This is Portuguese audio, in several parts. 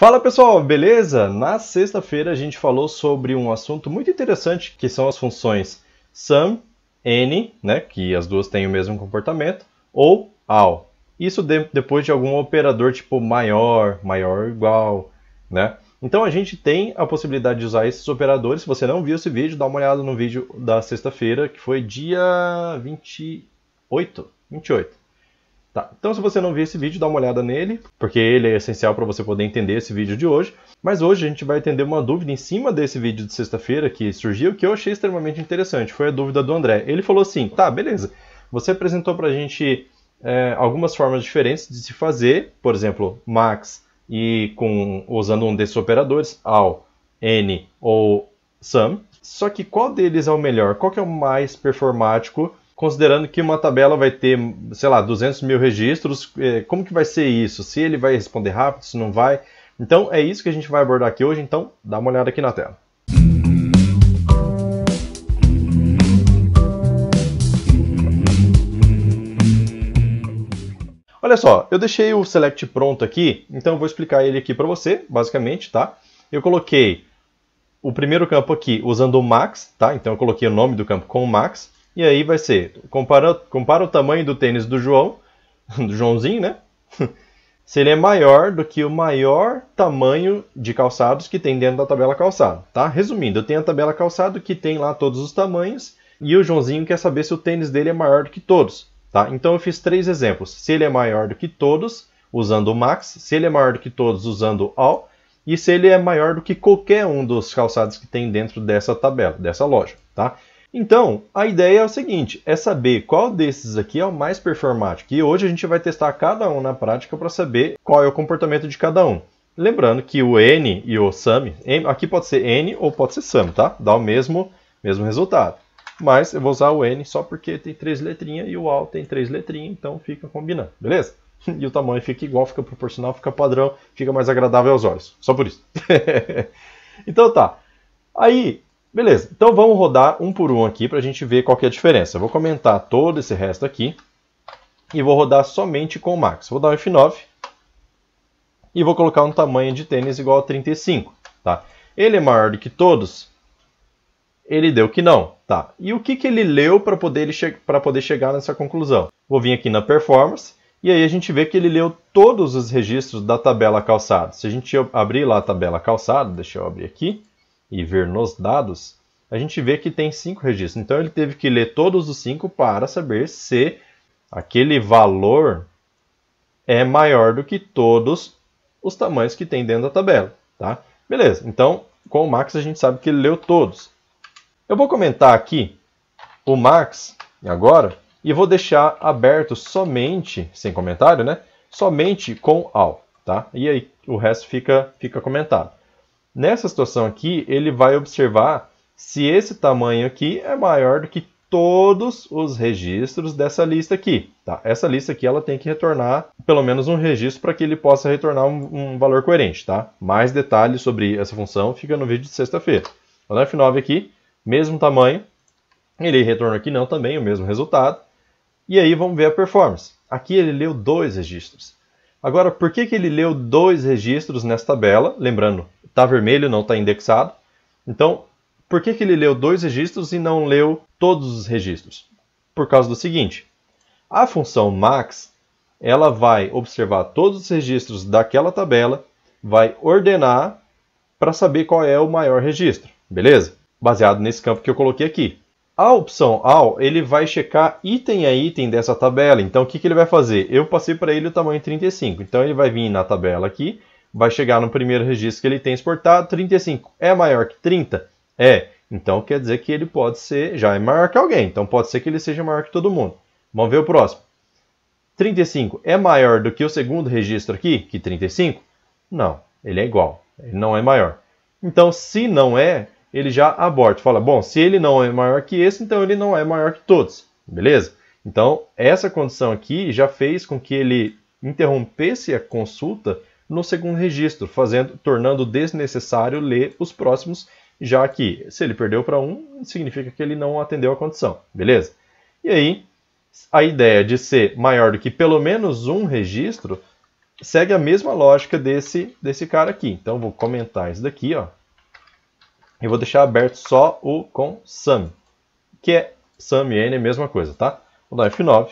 Fala pessoal, beleza? Na sexta-feira a gente falou sobre um assunto muito interessante que são as funções sum, n, né, que as duas têm o mesmo comportamento, ou al. Isso de, depois de algum operador tipo maior, maior ou igual, né? Então a gente tem a possibilidade de usar esses operadores. Se você não viu esse vídeo, dá uma olhada no vídeo da sexta-feira, que foi dia 28. 28. Tá, então se você não viu esse vídeo, dá uma olhada nele, porque ele é essencial para você poder entender esse vídeo de hoje. Mas hoje a gente vai entender uma dúvida em cima desse vídeo de sexta-feira que surgiu, que eu achei extremamente interessante, foi a dúvida do André. Ele falou assim, tá, beleza, você apresentou para a gente é, algumas formas diferentes de se fazer, por exemplo, max e com, usando um desses operadores, all, n ou sum, só que qual deles é o melhor? Qual que é o mais performático considerando que uma tabela vai ter, sei lá, 200 mil registros, é, como que vai ser isso? Se ele vai responder rápido, se não vai? Então é isso que a gente vai abordar aqui hoje, então dá uma olhada aqui na tela. Olha só, eu deixei o select pronto aqui, então eu vou explicar ele aqui para você, basicamente, tá? Eu coloquei o primeiro campo aqui usando o max, tá? Então eu coloquei o nome do campo com o max. E aí vai ser, compara, compara o tamanho do tênis do João, do Joãozinho, né? Se ele é maior do que o maior tamanho de calçados que tem dentro da tabela calçado, tá? Resumindo, eu tenho a tabela calçado que tem lá todos os tamanhos e o Joãozinho quer saber se o tênis dele é maior do que todos, tá? Então eu fiz três exemplos. Se ele é maior do que todos, usando o max, se ele é maior do que todos, usando o all, e se ele é maior do que qualquer um dos calçados que tem dentro dessa tabela, dessa loja, tá? Então, a ideia é o seguinte, é saber qual desses aqui é o mais performático. E hoje a gente vai testar cada um na prática para saber qual é o comportamento de cada um. Lembrando que o N e o sum, aqui pode ser N ou pode ser sum, tá? Dá o mesmo, mesmo resultado. Mas eu vou usar o N só porque tem três letrinhas e o AL tem três letrinhas, então fica combinando, beleza? E o tamanho fica igual, fica proporcional, fica padrão, fica mais agradável aos olhos. Só por isso. então tá. Aí, Beleza, então vamos rodar um por um aqui para a gente ver qual é a diferença. Eu vou comentar todo esse resto aqui e vou rodar somente com o max. Vou dar um F9 e vou colocar um tamanho de tênis igual a 35. Tá? Ele é maior do que todos? Ele deu que não. Tá. E o que, que ele leu para poder, che poder chegar nessa conclusão? Vou vir aqui na performance e aí a gente vê que ele leu todos os registros da tabela calçado. Se a gente abrir lá a tabela calçado, deixa eu abrir aqui, e ver nos dados, a gente vê que tem cinco registros. Então ele teve que ler todos os cinco para saber se aquele valor é maior do que todos os tamanhos que tem dentro da tabela. Tá? Beleza, então com o max a gente sabe que ele leu todos. Eu vou comentar aqui o max agora e vou deixar aberto somente, sem comentário, né? Somente com all, tá? E aí o resto fica, fica comentado. Nessa situação aqui, ele vai observar se esse tamanho aqui é maior do que todos os registros dessa lista aqui. Tá? Essa lista aqui ela tem que retornar pelo menos um registro para que ele possa retornar um, um, valor coerente. Tá? Mais detalhes sobre essa função fica no vídeo de sexta-feira. Então, F9 aqui, mesmo tamanho, ele retorna aqui não também, o mesmo resultado. E aí vamos ver a performance. Aqui ele leu dois registros. Agora, por que, que ele leu dois registros nessa tabela? Lembrando, está vermelho, não está indexado. Então, por que, que ele leu dois registros e não leu todos os registros? Por causa do seguinte, a função max ela vai observar todos os registros daquela tabela, vai ordenar para saber qual é o maior registro, beleza? Baseado nesse campo que eu coloquei aqui. A opção all, ele vai checar item a item dessa tabela. Então, o que, que ele vai fazer? Eu passei para ele o tamanho 35. Então, ele vai vir na tabela aqui, vai chegar no primeiro registro que ele tem exportado, 35. É maior que 30? É. Então, quer dizer que ele pode ser, já é maior que alguém. Então, pode ser que ele seja maior que todo mundo. Vamos ver o próximo. 35 é maior do que o segundo registro aqui, que 35? Não, ele é igual. Ele não é maior. Então, se não é, ele já aborta. Fala, bom, se ele não é maior que esse, então ele não é maior que todos, beleza? Então, essa condição aqui já fez com que ele interrompesse a consulta no segundo registro, fazendo, tornando desnecessário ler os próximos, já que se ele perdeu para um, significa que ele não atendeu a condição, beleza? E aí, a ideia de ser maior do que pelo menos um registro segue a mesma lógica desse, desse cara aqui. Então, vou comentar isso daqui, ó, eu vou deixar aberto só o com sum, que é sum e n, a mesma coisa, tá? Vou dar F9.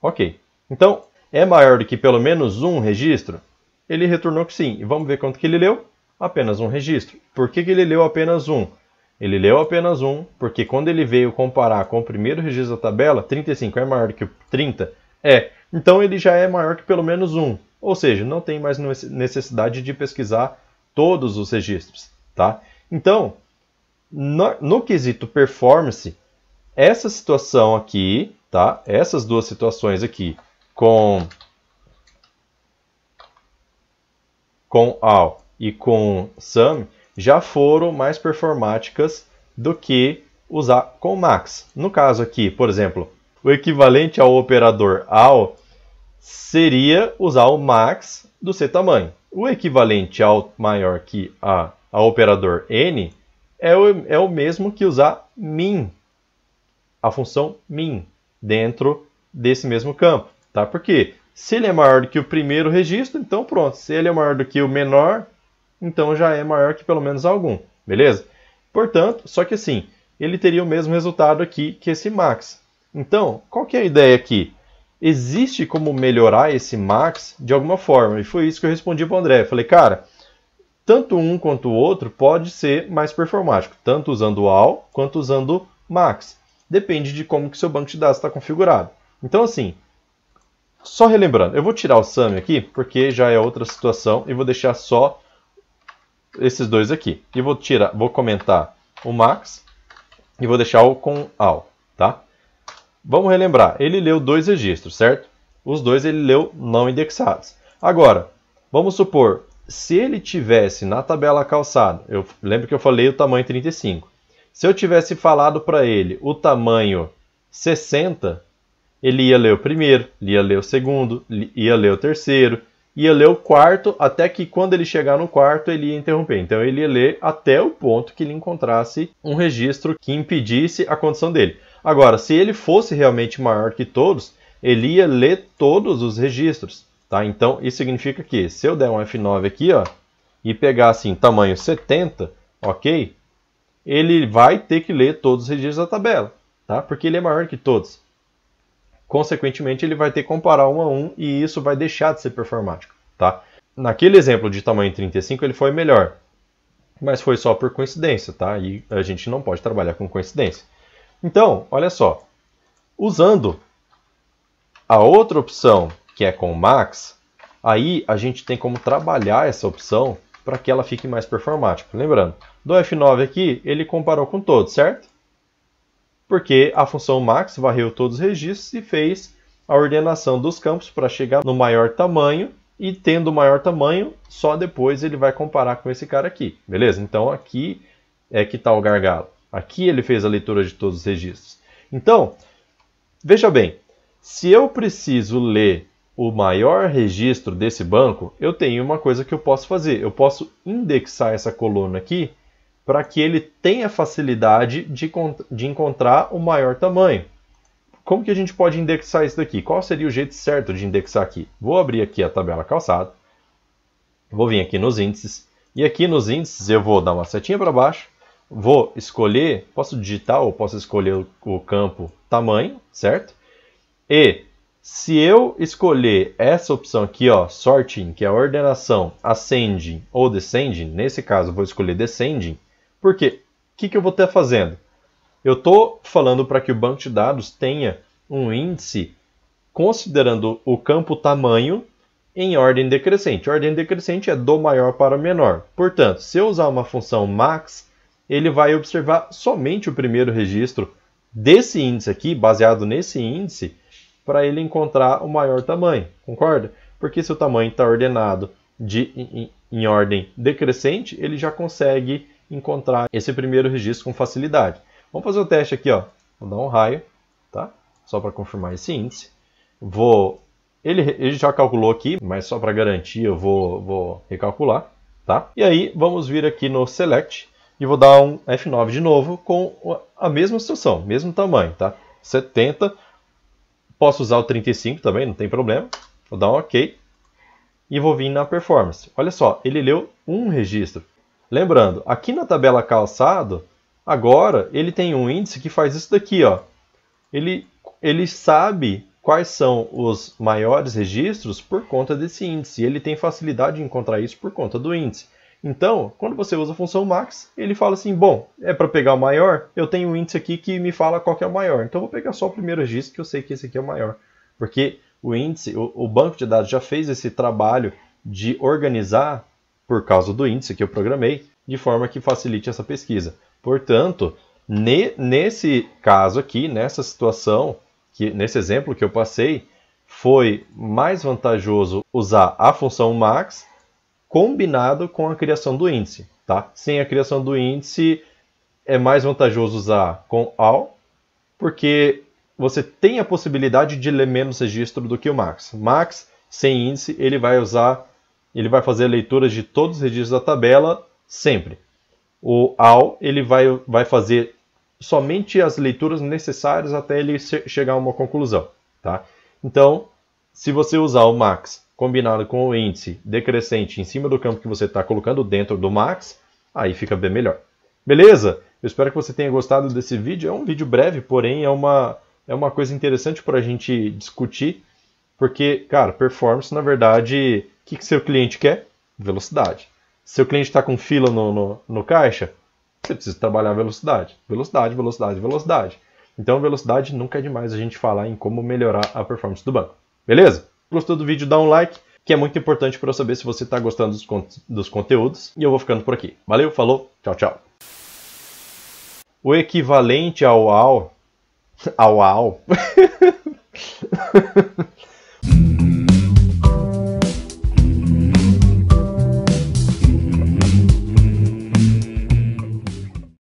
Ok. Então, é maior do que pelo menos um registro? Ele retornou que sim. E vamos ver quanto que ele leu? Apenas um registro. Por que, que ele leu apenas um? Ele leu apenas um, porque quando ele veio comparar com o primeiro registro da tabela, 35 é maior do que 30? É. Então, ele já é maior que pelo menos um. Ou seja, não tem mais necessidade de pesquisar todos os registros. Tá? Então, no, no quesito performance, essa situação aqui, tá? essas duas situações aqui, com, com all e com sum, já foram mais performáticas do que usar com max. No caso aqui, por exemplo, o equivalente ao operador all seria usar o max do C tamanho. O equivalente ao maior que a a operador n é o, é o mesmo que usar min, a função min, dentro desse mesmo campo. Tá? Por quê? Se ele é maior do que o primeiro registro, então pronto. Se ele é maior do que o menor, então já é maior que pelo menos algum. Beleza? Portanto, só que assim, ele teria o mesmo resultado aqui que esse max. Então, qual que é a ideia aqui? Existe como melhorar esse max de alguma forma. E foi isso que eu respondi para o André. Eu falei, cara, tanto um quanto o outro pode ser mais performático, tanto usando all quanto usando max. Depende de como que seu banco de dados está configurado. Então, assim, só relembrando, eu vou tirar o SAM aqui, porque já é outra situação, e vou deixar só esses dois aqui. E vou tirar, vou comentar o max e vou deixar o com all, tá? Vamos relembrar, ele leu dois registros, certo? Os dois ele leu não indexados. Agora, vamos supor se ele tivesse na tabela calçada, eu lembro que eu falei o tamanho 35. Se eu tivesse falado para ele o tamanho 60, ele ia ler o primeiro, ia ler o segundo, ia ler o terceiro, ia ler o quarto, até que quando ele chegar no quarto ele ia interromper. Então ele ia ler até o ponto que ele encontrasse um registro que impedisse a condição dele. Agora, se ele fosse realmente maior que todos, ele ia ler todos os registros. Tá? Então, isso significa que se eu der um F9 aqui ó, e pegar assim, tamanho 70, ok? Ele vai ter que ler todos os registros da tabela, tá? porque ele é maior que todos. Consequentemente, ele vai ter que comparar um a um e isso vai deixar de ser performático. Tá? Naquele exemplo de tamanho 35, ele foi melhor, mas foi só por coincidência, tá? E a gente não pode trabalhar com coincidência. Então, olha só, usando a outra opção que é com o max, aí a gente tem como trabalhar essa opção para que ela fique mais performática. Lembrando, do F9 aqui, ele comparou com todos, certo? Porque a função max varreu todos os registros e fez a ordenação dos campos para chegar no maior tamanho e tendo o maior tamanho, só depois ele vai comparar com esse cara aqui, beleza? Então aqui é que está o gargalo. Aqui ele fez a leitura de todos os registros. Então, veja bem, se eu preciso ler o maior registro desse banco, eu tenho uma coisa que eu posso fazer. Eu posso indexar essa coluna aqui para que ele tenha facilidade de, de encontrar o maior tamanho. Como que a gente pode indexar isso daqui? Qual seria o jeito certo de indexar aqui? Vou abrir aqui a tabela calçada, vou vir aqui nos índices, e aqui nos índices eu vou dar uma setinha para baixo, vou escolher, posso digitar ou posso escolher o campo tamanho, certo? E se eu escolher essa opção aqui, ó, sorting, que é a ordenação ascending ou descending, nesse caso eu vou escolher descending, porque o que, que eu vou estar fazendo? Eu estou falando para que o banco de dados tenha um índice considerando o campo tamanho em ordem decrescente. A ordem decrescente é do maior para o menor. Portanto, se eu usar uma função max, ele vai observar somente o primeiro registro desse índice aqui, baseado nesse índice, para ele encontrar o maior tamanho, concorda? Porque se o tamanho está ordenado de, em, em ordem decrescente, ele já consegue encontrar esse primeiro registro com facilidade. Vamos fazer o teste aqui, ó. Vou dar um raio, tá? Só para confirmar esse índice. Vou ele, ele, já calculou aqui, mas só para garantir eu vou, vou, recalcular, tá? E aí vamos vir aqui no select e vou dar um F9 de novo com a mesma situação, mesmo tamanho, tá? 70, Posso usar o 35 também, não tem problema. Vou dar um OK. E vou vir na performance. Olha só, ele leu um registro. Lembrando, aqui na tabela calçado, agora ele tem um índice que faz isso daqui. Ó. Ele, ele sabe quais são os maiores registros por conta desse índice. Ele tem facilidade de encontrar isso por conta do índice. Então, quando você usa a função max, ele fala assim, bom, é para pegar o maior, eu tenho um índice aqui que me fala qual que é o maior. Então, eu vou pegar só o primeiro registro, que eu sei que esse aqui é o maior. Porque o índice, o, o banco de dados já fez esse trabalho de organizar, por causa do índice que eu programei, de forma que facilite essa pesquisa. Portanto, ne, nesse caso aqui, nessa situação, que, nesse exemplo que eu passei, foi mais vantajoso usar a função max combinado com a criação do índice. Tá? Sem a criação do índice, é mais vantajoso usar com all, porque você tem a possibilidade de ler menos registro do que o max. Max, sem índice, ele vai usar, ele vai fazer leituras de todos os registros da tabela sempre. O all, ele vai, vai fazer somente as leituras necessárias até ele chegar a uma conclusão, tá? Então, se você usar o max combinado com o índice decrescente em cima do campo que você está colocando dentro do max, aí fica bem melhor. Beleza? Eu espero que você tenha gostado desse vídeo. É um vídeo breve, porém é uma, é uma coisa interessante para a gente discutir, porque, cara, performance, na verdade, o que, que seu cliente quer? Velocidade. Seu cliente está com fila no, no, no caixa, você precisa trabalhar velocidade. Velocidade, velocidade, velocidade. Então, velocidade nunca é demais a gente falar em como melhorar a performance do banco. Beleza? Gostou do vídeo? Dá um like, que é muito importante para eu saber se você está gostando dos, dos conteúdos. E eu vou ficando por aqui. Valeu, falou, tchau, tchau. O equivalente ao ao. Ao ao.